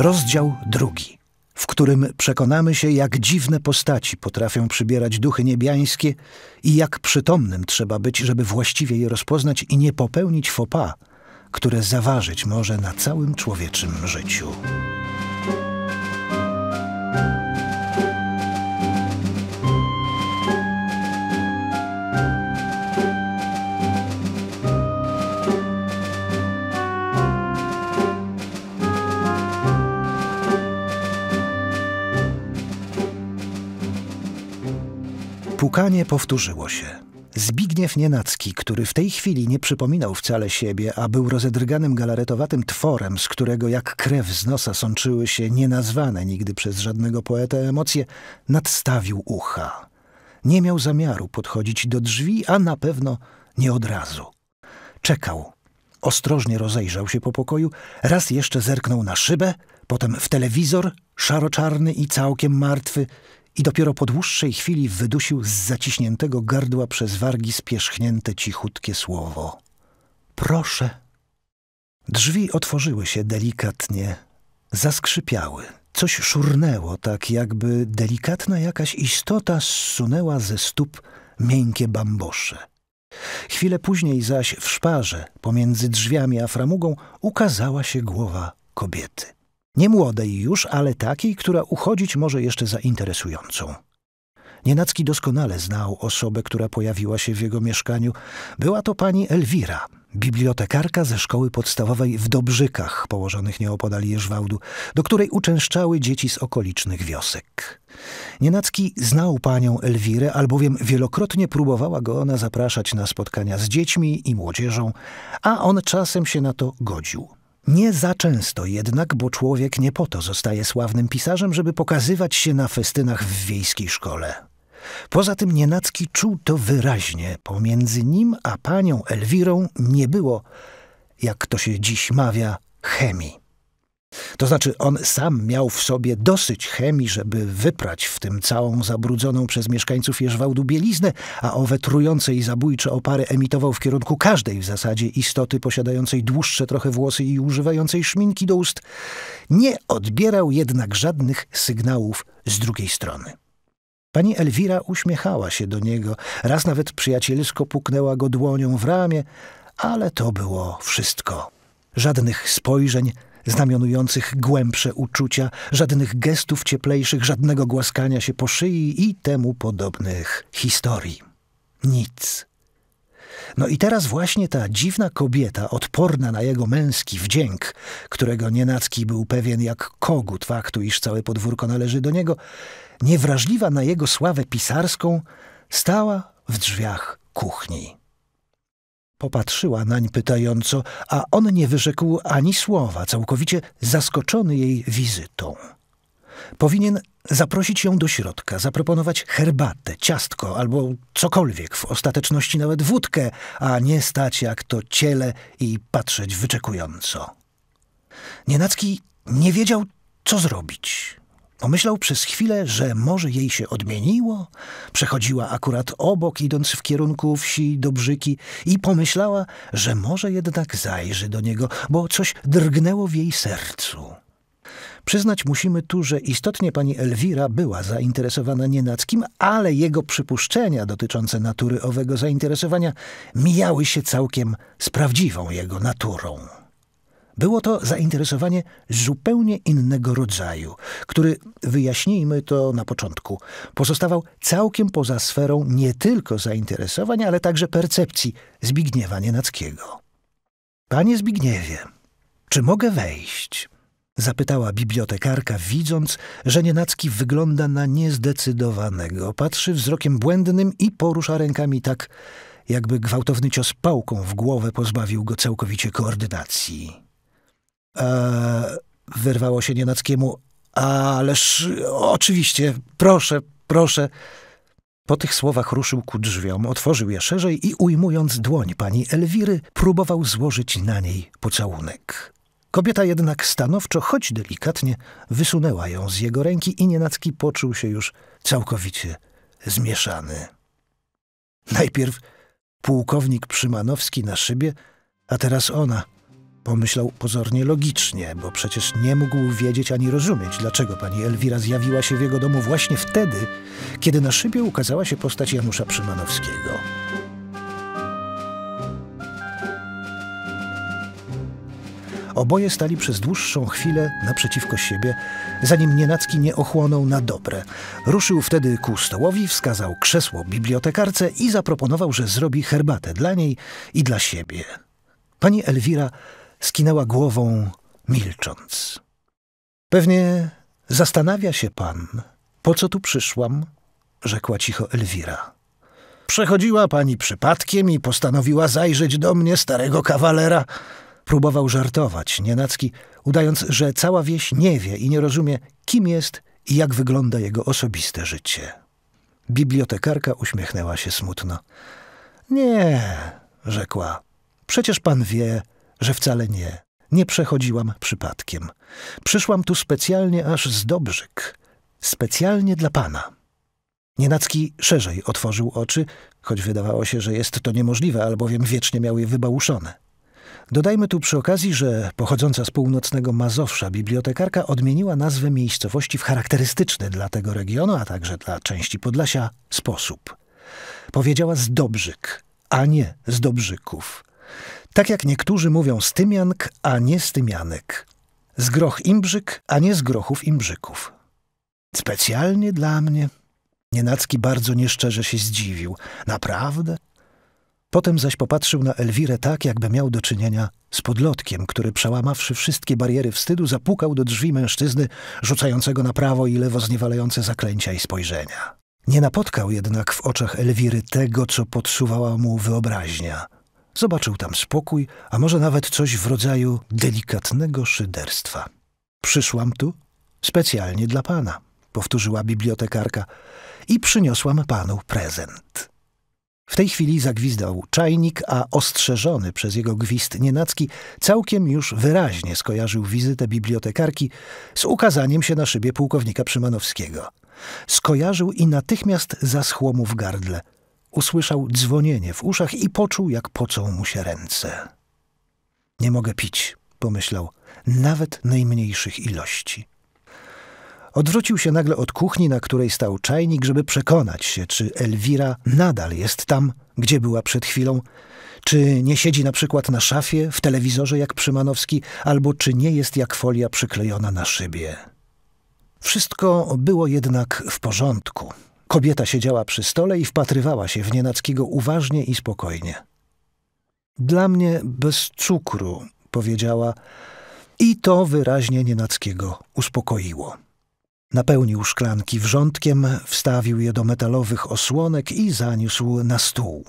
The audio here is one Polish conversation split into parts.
Rozdział drugi, w którym przekonamy się, jak dziwne postaci potrafią przybierać duchy niebiańskie i jak przytomnym trzeba być, żeby właściwie je rozpoznać i nie popełnić fopa, które zaważyć może na całym człowieczym życiu. Pukanie powtórzyło się. Zbigniew Nienacki, który w tej chwili nie przypominał wcale siebie, a był rozedrganym galaretowatym tworem, z którego jak krew z nosa sączyły się nienazwane nigdy przez żadnego poeta emocje, nadstawił ucha. Nie miał zamiaru podchodzić do drzwi, a na pewno nie od razu. Czekał. Ostrożnie rozejrzał się po pokoju, raz jeszcze zerknął na szybę, potem w telewizor, szaro-czarny i całkiem martwy – i dopiero po dłuższej chwili wydusił z zaciśniętego gardła przez wargi spierzchnięte cichutkie słowo. Proszę. Drzwi otworzyły się delikatnie, zaskrzypiały. Coś szurnęło, tak jakby delikatna jakaś istota zsunęła ze stóp miękkie bambosze. Chwilę później zaś w szparze pomiędzy drzwiami a framugą ukazała się głowa kobiety. Nie młodej już, ale takiej, która uchodzić może jeszcze za interesującą. Nienacki doskonale znał osobę, która pojawiła się w jego mieszkaniu. Była to pani Elwira, bibliotekarka ze szkoły podstawowej w Dobrzykach, położonych nieopodal Jeżwałdu, do której uczęszczały dzieci z okolicznych wiosek. Nienacki znał panią Elwirę, albowiem wielokrotnie próbowała go ona zapraszać na spotkania z dziećmi i młodzieżą, a on czasem się na to godził. Nie za często jednak, bo człowiek nie po to zostaje sławnym pisarzem, żeby pokazywać się na festynach w wiejskiej szkole. Poza tym Nienacki czuł to wyraźnie. Pomiędzy nim a panią Elwirą nie było, jak to się dziś mawia, chemii. To znaczy, on sam miał w sobie dosyć chemii, żeby wyprać w tym całą zabrudzoną przez mieszkańców Jerzwałdu bieliznę, a owe trujące i zabójcze opary emitował w kierunku każdej w zasadzie istoty posiadającej dłuższe trochę włosy i używającej szminki do ust. Nie odbierał jednak żadnych sygnałów z drugiej strony. Pani Elwira uśmiechała się do niego, raz nawet przyjacielsko puknęła go dłonią w ramię, ale to było wszystko. Żadnych spojrzeń, znamionujących głębsze uczucia, żadnych gestów cieplejszych, żadnego głaskania się po szyi i temu podobnych historii. Nic. No i teraz właśnie ta dziwna kobieta, odporna na jego męski wdzięk, którego nienacki był pewien jak kogut faktu, iż całe podwórko należy do niego, niewrażliwa na jego sławę pisarską, stała w drzwiach kuchni. Popatrzyła nań pytająco, a on nie wyrzekł ani słowa, całkowicie zaskoczony jej wizytą. Powinien zaprosić ją do środka, zaproponować herbatę, ciastko albo cokolwiek, w ostateczności nawet wódkę, a nie stać jak to ciele i patrzeć wyczekująco. Nienacki nie wiedział, co zrobić. Pomyślał przez chwilę, że może jej się odmieniło. Przechodziła akurat obok, idąc w kierunku wsi Dobrzyki i pomyślała, że może jednak zajrzy do niego, bo coś drgnęło w jej sercu. Przyznać musimy tu, że istotnie pani Elwira była zainteresowana Nienackim, ale jego przypuszczenia dotyczące natury owego zainteresowania mijały się całkiem z prawdziwą jego naturą. Było to zainteresowanie zupełnie innego rodzaju, który, wyjaśnijmy to na początku, pozostawał całkiem poza sferą nie tylko zainteresowań, ale także percepcji Zbigniewa Nienackiego. Panie Zbigniewie, czy mogę wejść? Zapytała bibliotekarka, widząc, że Nienacki wygląda na niezdecydowanego. Patrzy wzrokiem błędnym i porusza rękami tak, jakby gwałtowny cios pałką w głowę pozbawił go całkowicie koordynacji. E, wyrwało się Nienackiemu, ależ oczywiście, proszę, proszę. Po tych słowach ruszył ku drzwiom, otworzył je szerzej i ujmując dłoń pani Elwiry, próbował złożyć na niej pocałunek. Kobieta jednak stanowczo, choć delikatnie, wysunęła ją z jego ręki i Nienacki poczuł się już całkowicie zmieszany. Najpierw pułkownik Przymanowski na szybie, a teraz ona – Pomyślał pozornie logicznie, bo przecież nie mógł wiedzieć ani rozumieć, dlaczego pani Elwira zjawiła się w jego domu właśnie wtedy, kiedy na szybie ukazała się postać Janusza Przymanowskiego. Oboje stali przez dłuższą chwilę naprzeciwko siebie, zanim nienacki nie ochłonął na dobre. Ruszył wtedy ku stołowi, wskazał krzesło bibliotekarce i zaproponował, że zrobi herbatę dla niej i dla siebie. Pani Elwira skinęła głową, milcząc. Pewnie zastanawia się pan, po co tu przyszłam, rzekła cicho Elwira. Przechodziła pani przypadkiem i postanowiła zajrzeć do mnie, starego kawalera. Próbował żartować, nienacki, udając, że cała wieś nie wie i nie rozumie, kim jest i jak wygląda jego osobiste życie. Bibliotekarka uśmiechnęła się smutno. Nie, rzekła, przecież pan wie, że wcale nie. Nie przechodziłam przypadkiem. Przyszłam tu specjalnie aż z Dobrzyk. Specjalnie dla pana. Nienacki szerzej otworzył oczy, choć wydawało się, że jest to niemożliwe, albowiem wiecznie miał je wybałuszone. Dodajmy tu przy okazji, że pochodząca z północnego Mazowsza bibliotekarka odmieniła nazwę miejscowości w charakterystyczny dla tego regionu, a także dla części Podlasia sposób. Powiedziała z Dobrzyk, a nie z Dobrzyków. Tak jak niektórzy mówią stymiank, a nie stymianek. Z groch imbrzyk, a nie z grochów imbrzyków. Specjalnie dla mnie. Nienacki bardzo nieszczerze się zdziwił. Naprawdę? Potem zaś popatrzył na Elwirę tak, jakby miał do czynienia z podlotkiem, który przełamawszy wszystkie bariery wstydu, zapukał do drzwi mężczyzny, rzucającego na prawo i lewo zniewalające zaklęcia i spojrzenia. Nie napotkał jednak w oczach Elwiry tego, co podsuwała mu wyobraźnia – Zobaczył tam spokój, a może nawet coś w rodzaju delikatnego szyderstwa. Przyszłam tu specjalnie dla pana, powtórzyła bibliotekarka, i przyniosłam panu prezent. W tej chwili zagwizdał czajnik, a ostrzeżony przez jego gwizd nienacki całkiem już wyraźnie skojarzył wizytę bibliotekarki z ukazaniem się na szybie pułkownika Szymanowskiego. Skojarzył i natychmiast zaschło mu w gardle – Usłyszał dzwonienie w uszach i poczuł, jak pocą mu się ręce. Nie mogę pić, pomyślał, nawet najmniejszych ilości. Odwrócił się nagle od kuchni, na której stał czajnik, żeby przekonać się, czy Elwira nadal jest tam, gdzie była przed chwilą, czy nie siedzi na przykład na szafie, w telewizorze jak Przymanowski, albo czy nie jest jak folia przyklejona na szybie. Wszystko było jednak w porządku. Kobieta siedziała przy stole i wpatrywała się w Nienackiego uważnie i spokojnie. Dla mnie bez cukru, powiedziała, i to wyraźnie Nienackiego uspokoiło. Napełnił szklanki wrzątkiem, wstawił je do metalowych osłonek i zaniósł na stół.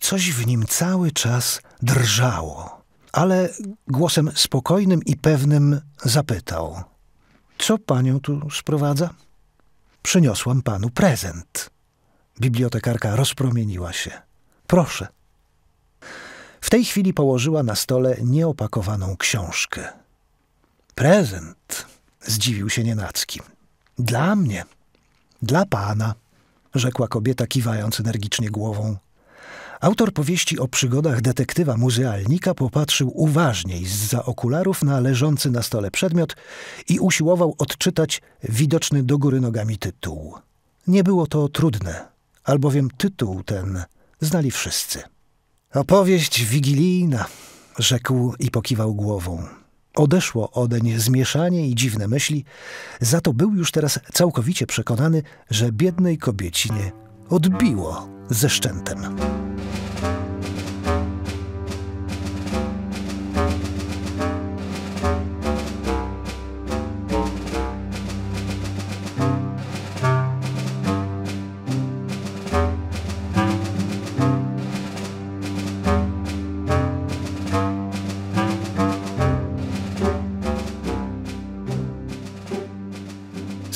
Coś w nim cały czas drżało, ale głosem spokojnym i pewnym zapytał: Co panią tu sprowadza? Przyniosłam panu prezent. Bibliotekarka rozpromieniła się. Proszę. W tej chwili położyła na stole nieopakowaną książkę. Prezent, zdziwił się nienacki. Dla mnie, dla pana, rzekła kobieta, kiwając energicznie głową. Autor powieści o przygodach detektywa muzealnika popatrzył uważniej zza okularów na leżący na stole przedmiot i usiłował odczytać widoczny do góry nogami tytuł. Nie było to trudne, albowiem tytuł ten znali wszyscy. Opowieść wigilijna, rzekł i pokiwał głową. Odeszło odeń zmieszanie i dziwne myśli, za to był już teraz całkowicie przekonany, że biednej kobiecinie odbiło ze szczętem.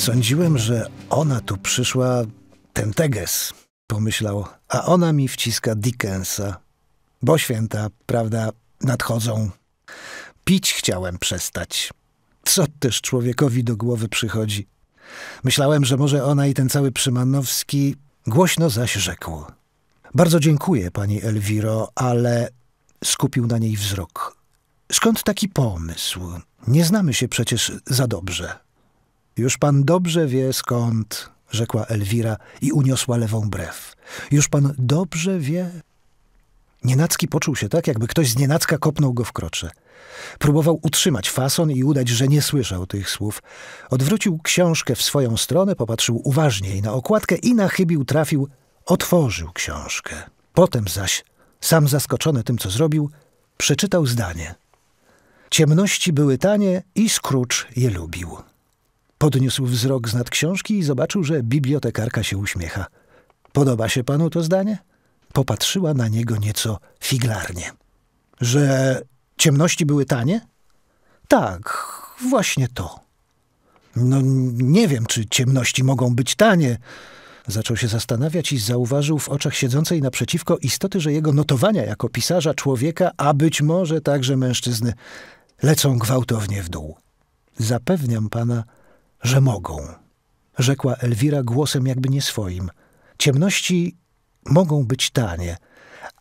Sądziłem, że ona tu przyszła Ten Teges pomyślał, a ona mi wciska Dickensa. Bo święta, prawda, nadchodzą. Pić chciałem przestać. Co też człowiekowi do głowy przychodzi? Myślałem, że może ona i ten cały Przymanowski, głośno zaś rzekł. Bardzo dziękuję, pani Elwiro, ale skupił na niej wzrok. Skąd taki pomysł? Nie znamy się przecież za dobrze. Już pan dobrze wie skąd, rzekła Elwira i uniosła lewą brew. Już pan dobrze wie. Nienacki poczuł się tak, jakby ktoś z nienacka kopnął go w krocze. Próbował utrzymać fason i udać, że nie słyszał tych słów. Odwrócił książkę w swoją stronę, popatrzył uważniej na okładkę i na chybił trafił, otworzył książkę. Potem zaś, sam zaskoczony tym, co zrobił, przeczytał zdanie. Ciemności były tanie i Scrooge je lubił. Podniósł wzrok z książki i zobaczył, że bibliotekarka się uśmiecha. Podoba się panu to zdanie? Popatrzyła na niego nieco figlarnie. Że ciemności były tanie? Tak, właśnie to. No nie wiem, czy ciemności mogą być tanie. Zaczął się zastanawiać i zauważył w oczach siedzącej naprzeciwko istoty, że jego notowania jako pisarza człowieka, a być może także mężczyzny, lecą gwałtownie w dół. Zapewniam pana, że mogą, rzekła Elwira głosem jakby nie swoim. Ciemności mogą być tanie,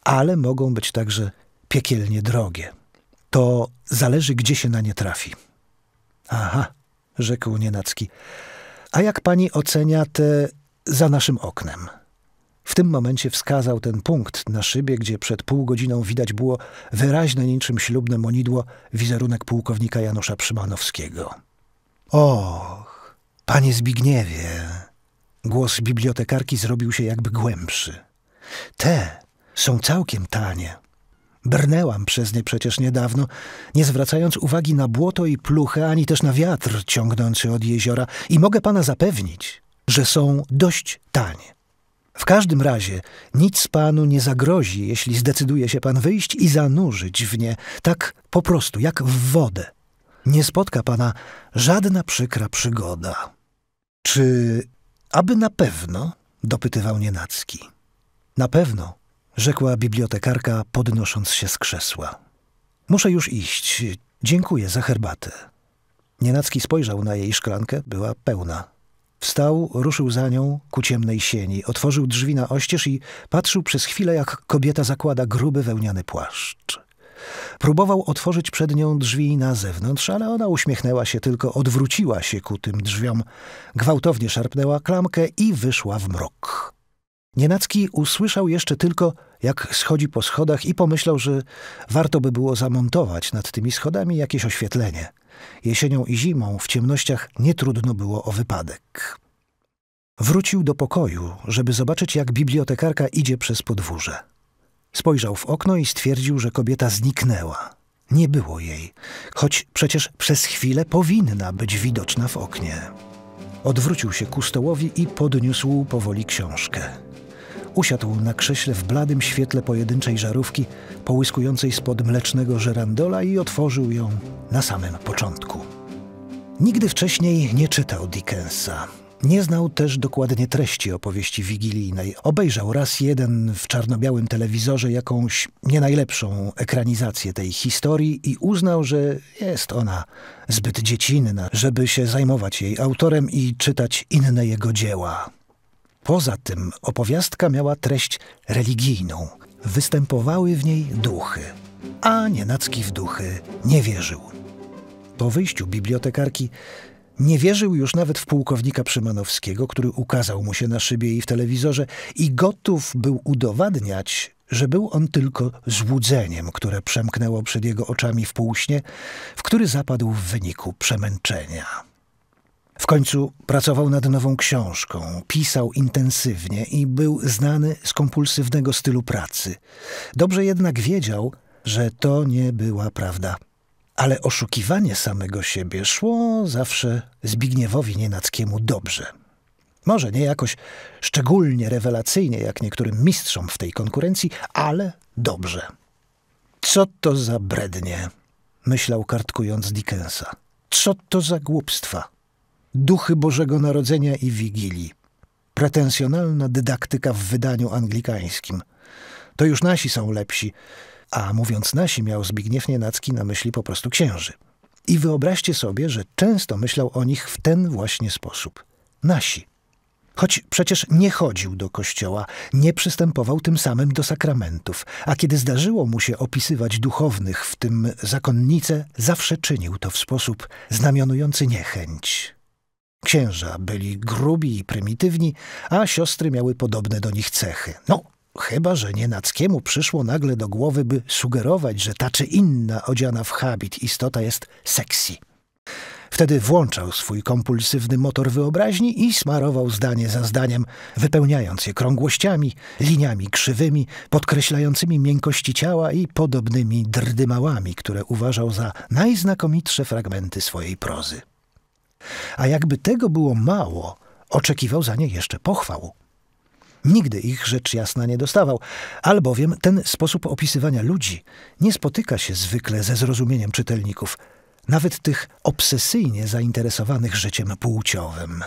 ale mogą być także piekielnie drogie. To zależy, gdzie się na nie trafi. Aha, rzekł Nienacki. A jak pani ocenia te za naszym oknem? W tym momencie wskazał ten punkt na szybie, gdzie przed pół godziną widać było wyraźne niczym ślubne monidło wizerunek pułkownika Janusza Przymanowskiego. Och, Panie Zbigniewie, głos bibliotekarki zrobił się jakby głębszy. Te są całkiem tanie. Brnęłam przez nie przecież niedawno, nie zwracając uwagi na błoto i pluchę, ani też na wiatr ciągnący od jeziora, i mogę pana zapewnić, że są dość tanie. W każdym razie nic panu nie zagrozi, jeśli zdecyduje się pan wyjść i zanurzyć w nie tak po prostu, jak w wodę nie spotka pana żadna przykra przygoda. Czy aby na pewno? dopytywał nienacki. Na pewno, rzekła bibliotekarka, podnosząc się z krzesła. Muszę już iść. Dziękuję za herbatę. Nienacki spojrzał na jej szklankę, była pełna. Wstał, ruszył za nią ku ciemnej sieni, otworzył drzwi na oścież i patrzył przez chwilę, jak kobieta zakłada gruby wełniany płaszcz. Próbował otworzyć przed nią drzwi na zewnątrz, ale ona uśmiechnęła się tylko, odwróciła się ku tym drzwiom, gwałtownie szarpnęła klamkę i wyszła w mrok. Nienacki usłyszał jeszcze tylko, jak schodzi po schodach i pomyślał, że warto by było zamontować nad tymi schodami jakieś oświetlenie. Jesienią i zimą w ciemnościach nie trudno było o wypadek. Wrócił do pokoju, żeby zobaczyć, jak bibliotekarka idzie przez podwórze. Spojrzał w okno i stwierdził, że kobieta zniknęła. Nie było jej, choć przecież przez chwilę powinna być widoczna w oknie. Odwrócił się ku stołowi i podniósł powoli książkę. Usiadł na krześle w bladym świetle pojedynczej żarówki, połyskującej spod mlecznego żerandola i otworzył ją na samym początku. Nigdy wcześniej nie czytał Dickensa. Nie znał też dokładnie treści opowieści wigilijnej. Obejrzał raz jeden w czarno-białym telewizorze jakąś nie najlepszą ekranizację tej historii i uznał, że jest ona zbyt dziecinna, żeby się zajmować jej autorem i czytać inne jego dzieła. Poza tym opowiastka miała treść religijną. Występowały w niej duchy, a nienacki w duchy nie wierzył. Po wyjściu bibliotekarki nie wierzył już nawet w pułkownika Szymanowskiego, który ukazał mu się na szybie i w telewizorze i gotów był udowadniać, że był on tylko złudzeniem, które przemknęło przed jego oczami w półśnie, w który zapadł w wyniku przemęczenia. W końcu pracował nad nową książką, pisał intensywnie i był znany z kompulsywnego stylu pracy. Dobrze jednak wiedział, że to nie była prawda. Ale oszukiwanie samego siebie szło zawsze Zbigniewowi Nienackiemu dobrze. Może nie jakoś szczególnie rewelacyjnie, jak niektórym mistrzom w tej konkurencji, ale dobrze. Co to za brednie, myślał kartkując Dickensa. Co to za głupstwa? Duchy Bożego Narodzenia i Wigilii. Pretensjonalna dydaktyka w wydaniu anglikańskim. To już nasi są lepsi a mówiąc nasi, miał Zbigniew Nienacki na myśli po prostu księży. I wyobraźcie sobie, że często myślał o nich w ten właśnie sposób. Nasi. Choć przecież nie chodził do kościoła, nie przystępował tym samym do sakramentów, a kiedy zdarzyło mu się opisywać duchownych, w tym zakonnice, zawsze czynił to w sposób znamionujący niechęć. Księża byli grubi i prymitywni, a siostry miały podobne do nich cechy. No, Chyba, że nienackiemu przyszło nagle do głowy, by sugerować, że ta czy inna odziana w habit istota jest sexy. Wtedy włączał swój kompulsywny motor wyobraźni i smarował zdanie za zdaniem, wypełniając je krągłościami, liniami krzywymi, podkreślającymi miękkości ciała i podobnymi drdymałami, które uważał za najznakomitsze fragmenty swojej prozy. A jakby tego było mało, oczekiwał za nie jeszcze pochwał. Nigdy ich rzecz jasna nie dostawał, albowiem ten sposób opisywania ludzi nie spotyka się zwykle ze zrozumieniem czytelników, nawet tych obsesyjnie zainteresowanych życiem płciowym.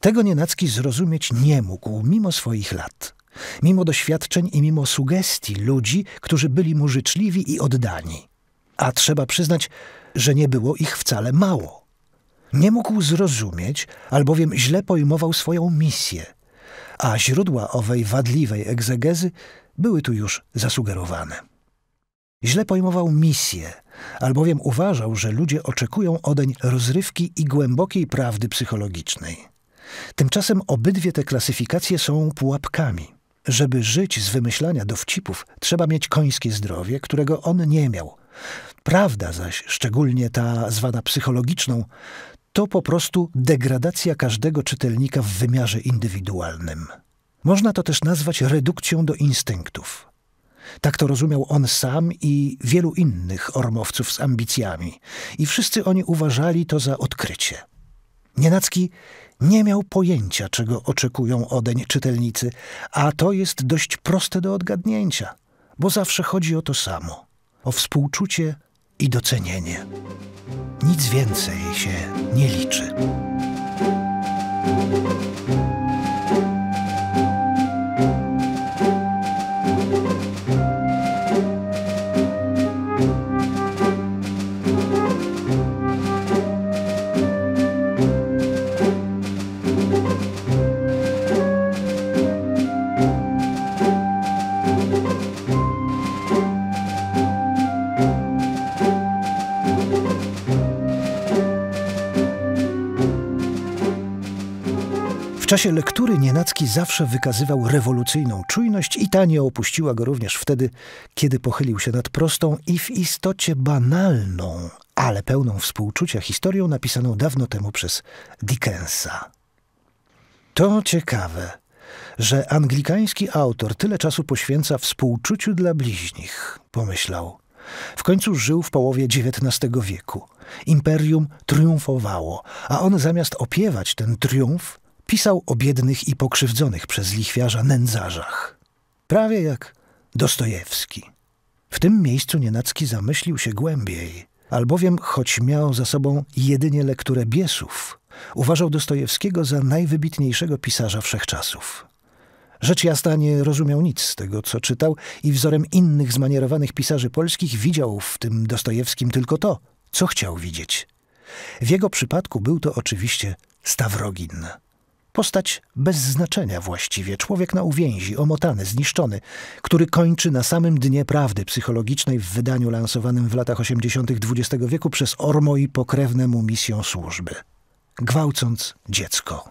Tego nienacki zrozumieć nie mógł, mimo swoich lat, mimo doświadczeń i mimo sugestii ludzi, którzy byli mu życzliwi i oddani. A trzeba przyznać, że nie było ich wcale mało. Nie mógł zrozumieć, albowiem źle pojmował swoją misję – a źródła owej wadliwej egzegezy były tu już zasugerowane. Źle pojmował misję, albowiem uważał, że ludzie oczekują odeń rozrywki i głębokiej prawdy psychologicznej. Tymczasem obydwie te klasyfikacje są pułapkami. Żeby żyć z wymyślania dowcipów, trzeba mieć końskie zdrowie, którego on nie miał. Prawda zaś, szczególnie ta zwana psychologiczną, to po prostu degradacja każdego czytelnika w wymiarze indywidualnym. Można to też nazwać redukcją do instynktów. Tak to rozumiał on sam i wielu innych ormowców z ambicjami, i wszyscy oni uważali to za odkrycie. Nienacki nie miał pojęcia, czego oczekują odeń czytelnicy, a to jest dość proste do odgadnięcia, bo zawsze chodzi o to samo o współczucie i docenienie. Nic więcej się nie liczy. czasie lektury Nienacki zawsze wykazywał rewolucyjną czujność i ta nie opuściła go również wtedy, kiedy pochylił się nad prostą i w istocie banalną, ale pełną współczucia historią napisaną dawno temu przez Dickensa. To ciekawe, że anglikański autor tyle czasu poświęca współczuciu dla bliźnich, pomyślał. W końcu żył w połowie XIX wieku. Imperium triumfowało, a on zamiast opiewać ten triumf, pisał o biednych i pokrzywdzonych przez lichwiarza nędzarzach. Prawie jak Dostojewski. W tym miejscu Nienacki zamyślił się głębiej, albowiem choć miał za sobą jedynie lekturę biesów, uważał Dostojewskiego za najwybitniejszego pisarza wszechczasów. Rzecz jasna nie rozumiał nic z tego, co czytał i wzorem innych zmanierowanych pisarzy polskich widział w tym Dostojewskim tylko to, co chciał widzieć. W jego przypadku był to oczywiście Stawrogin. Postać bez znaczenia właściwie, człowiek na uwięzi, omotany, zniszczony, który kończy na samym dnie prawdy psychologicznej w wydaniu lansowanym w latach 80. XX wieku przez Ormo i pokrewne mu misją służby. Gwałcąc dziecko.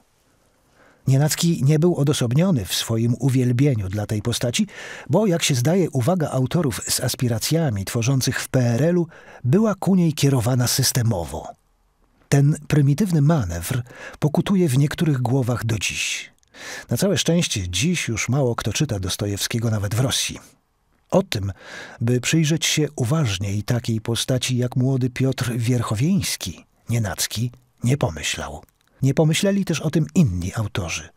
Nienacki nie był odosobniony w swoim uwielbieniu dla tej postaci, bo jak się zdaje uwaga autorów z aspiracjami tworzących w PRL-u była ku niej kierowana systemowo. Ten prymitywny manewr pokutuje w niektórych głowach do dziś. Na całe szczęście dziś już mało kto czyta Dostojewskiego nawet w Rosji. O tym, by przyjrzeć się uważniej takiej postaci jak młody Piotr Wierchowieński, Nienacki nie pomyślał. Nie pomyśleli też o tym inni autorzy.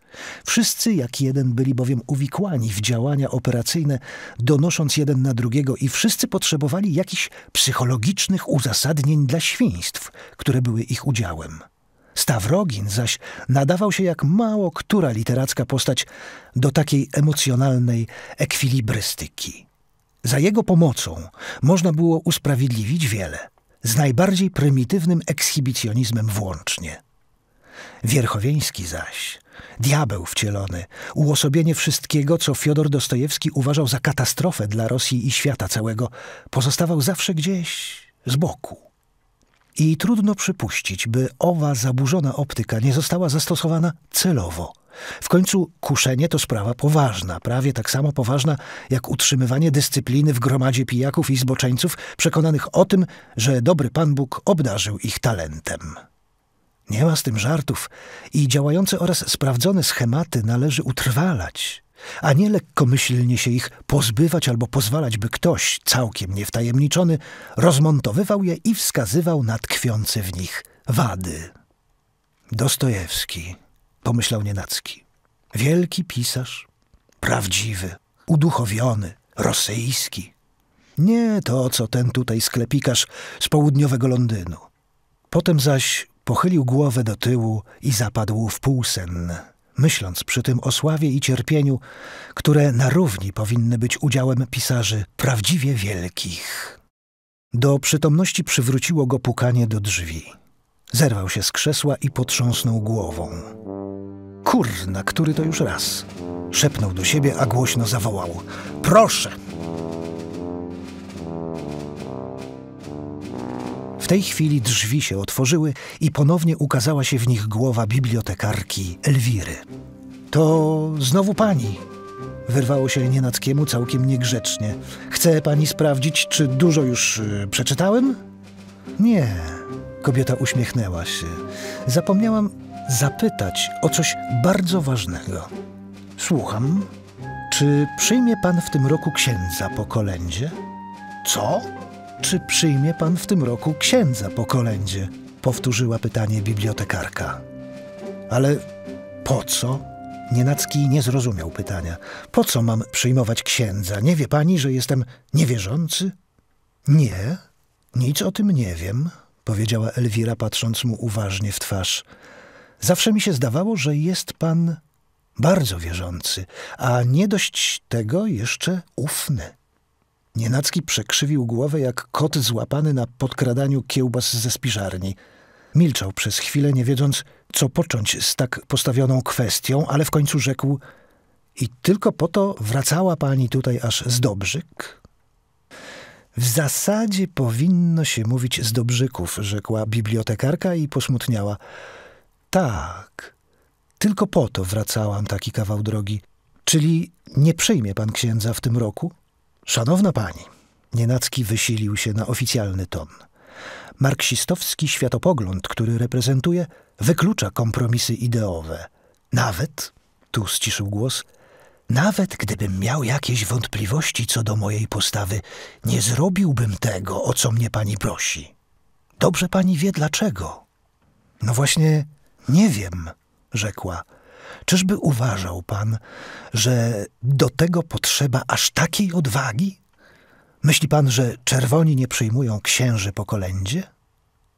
Wszyscy jak jeden byli bowiem uwikłani w działania operacyjne, donosząc jeden na drugiego i wszyscy potrzebowali jakichś psychologicznych uzasadnień dla świństw, które były ich udziałem. Stawrogin zaś nadawał się jak mało która literacka postać do takiej emocjonalnej ekwilibrystyki. Za jego pomocą można było usprawiedliwić wiele, z najbardziej prymitywnym ekshibicjonizmem włącznie. Wierchowieński zaś Diabeł wcielony, uosobienie wszystkiego, co Fiodor Dostojewski uważał za katastrofę dla Rosji i świata całego, pozostawał zawsze gdzieś z boku. I trudno przypuścić, by owa zaburzona optyka nie została zastosowana celowo. W końcu kuszenie to sprawa poważna, prawie tak samo poważna jak utrzymywanie dyscypliny w gromadzie pijaków i zboczeńców przekonanych o tym, że dobry Pan Bóg obdarzył ich talentem. Nie ma z tym żartów i działające oraz sprawdzone schematy należy utrwalać, a nie lekkomyślnie się ich pozbywać albo pozwalać, by ktoś, całkiem niewtajemniczony, rozmontowywał je i wskazywał na tkwiące w nich wady. Dostojewski, pomyślał Nienacki. Wielki pisarz, prawdziwy, uduchowiony, rosyjski. Nie to, co ten tutaj sklepikarz z południowego Londynu. Potem zaś Pochylił głowę do tyłu i zapadł w półsen, myśląc przy tym o sławie i cierpieniu, które na równi powinny być udziałem pisarzy prawdziwie wielkich. Do przytomności przywróciło go pukanie do drzwi. Zerwał się z krzesła i potrząsnął głową. Kurna, który to już raz? Szepnął do siebie, a głośno zawołał. Proszę! tej chwili drzwi się otworzyły i ponownie ukazała się w nich głowa bibliotekarki Elwiry. To znowu pani, wyrwało się nienackiemu całkiem niegrzecznie. Chce pani sprawdzić, czy dużo już y, przeczytałem? Nie, kobieta uśmiechnęła się. Zapomniałam zapytać o coś bardzo ważnego. Słucham. Czy przyjmie pan w tym roku księdza po kolędzie? Co? Czy przyjmie pan w tym roku księdza po kolędzie? Powtórzyła pytanie bibliotekarka. Ale po co? Nienacki nie zrozumiał pytania. Po co mam przyjmować księdza? Nie wie pani, że jestem niewierzący? Nie, nic o tym nie wiem, powiedziała Elwira, patrząc mu uważnie w twarz. Zawsze mi się zdawało, że jest pan bardzo wierzący, a nie dość tego jeszcze ufny. Nienacki przekrzywił głowę jak kot złapany na podkradaniu kiełbas ze spiżarni. Milczał przez chwilę, nie wiedząc, co począć z tak postawioną kwestią, ale w końcu rzekł i tylko po to wracała pani tutaj aż z Dobrzyk? W zasadzie powinno się mówić z Dobrzyków, rzekła bibliotekarka i posmutniała. Tak, tylko po to wracałam taki kawał drogi. Czyli nie przyjmie pan księdza w tym roku? Szanowna pani, nienacki wysilił się na oficjalny ton. Marksistowski światopogląd, który reprezentuje, wyklucza kompromisy ideowe. Nawet, tu ściszył głos, nawet gdybym miał jakieś wątpliwości co do mojej postawy, nie zrobiłbym tego, o co mnie pani prosi. Dobrze pani wie dlaczego. No właśnie, nie wiem, rzekła Czyżby uważał pan, że do tego potrzeba aż takiej odwagi? Myśli pan, że czerwoni nie przyjmują księży po kolędzie?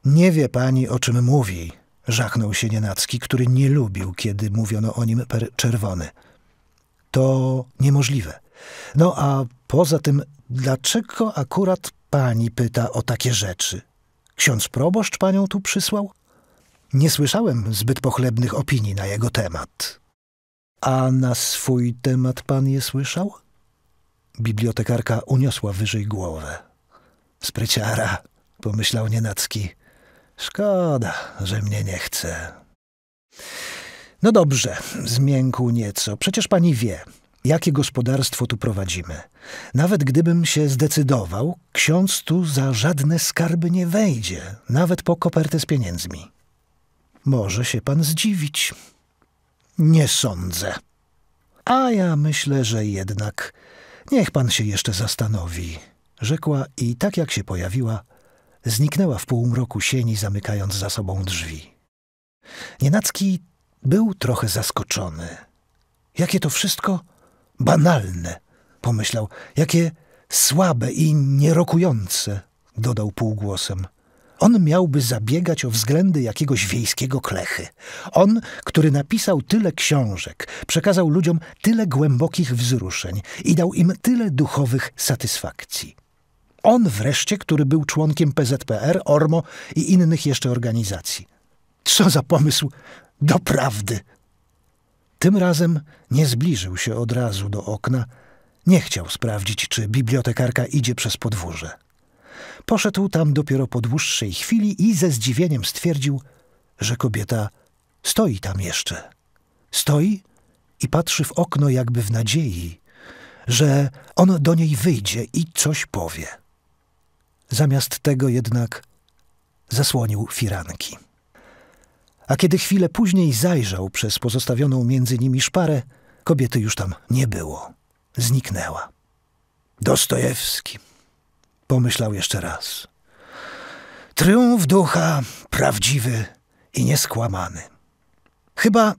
Nie wie pani, o czym mówi, żachnął się Nienacki, który nie lubił, kiedy mówiono o nim per czerwony. To niemożliwe. No a poza tym, dlaczego akurat pani pyta o takie rzeczy? Ksiądz proboszcz panią tu przysłał? Nie słyszałem zbyt pochlebnych opinii na jego temat. A na swój temat pan je słyszał? Bibliotekarka uniosła wyżej głowę. Spryciara, pomyślał Nienacki. Szkoda, że mnie nie chce. No dobrze, zmiękł nieco. Przecież pani wie, jakie gospodarstwo tu prowadzimy. Nawet gdybym się zdecydował, ksiądz tu za żadne skarby nie wejdzie, nawet po kopertę z pieniędzmi. Może się pan zdziwić. Nie sądzę. A ja myślę, że jednak niech pan się jeszcze zastanowi, rzekła i tak jak się pojawiła, zniknęła w półmroku sieni, zamykając za sobą drzwi. Nienacki był trochę zaskoczony. Jakie to wszystko banalne, pomyślał, jakie słabe i nierokujące, dodał półgłosem. On miałby zabiegać o względy jakiegoś wiejskiego klechy. On, który napisał tyle książek, przekazał ludziom tyle głębokich wzruszeń i dał im tyle duchowych satysfakcji. On wreszcie, który był członkiem PZPR, ORMO i innych jeszcze organizacji. Co za pomysł do prawdy! Tym razem nie zbliżył się od razu do okna. Nie chciał sprawdzić, czy bibliotekarka idzie przez podwórze. Poszedł tam dopiero po dłuższej chwili i ze zdziwieniem stwierdził, że kobieta stoi tam jeszcze. Stoi i patrzy w okno jakby w nadziei, że on do niej wyjdzie i coś powie. Zamiast tego jednak zasłonił firanki. A kiedy chwilę później zajrzał przez pozostawioną między nimi szparę, kobiety już tam nie było. Zniknęła. Dostojewski, pomyślał jeszcze raz. Triumf ducha prawdziwy i nieskłamany. Chyba,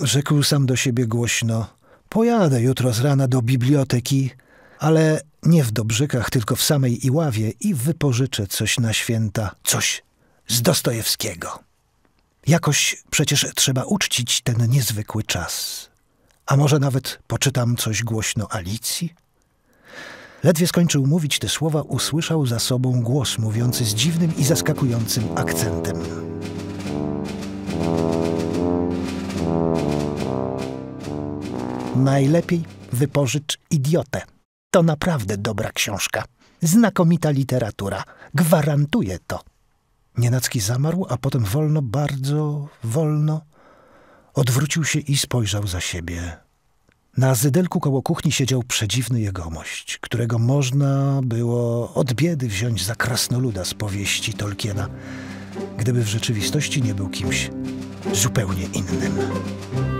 rzekł sam do siebie głośno, pojadę jutro z rana do biblioteki, ale nie w Dobrzykach, tylko w samej Iławie i wypożyczę coś na święta, coś z Dostojewskiego. Jakoś przecież trzeba uczcić ten niezwykły czas. A może nawet poczytam coś głośno Alicji? Ledwie skończył mówić te słowa, usłyszał za sobą głos mówiący z dziwnym i zaskakującym akcentem. Najlepiej wypożycz idiotę. To naprawdę dobra książka. Znakomita literatura. Gwarantuję to. Nienacki zamarł, a potem wolno, bardzo wolno odwrócił się i spojrzał za siebie. Na zydelku koło kuchni siedział przedziwny jegomość, którego można było od biedy wziąć za krasnoluda z powieści Tolkiena, gdyby w rzeczywistości nie był kimś zupełnie innym.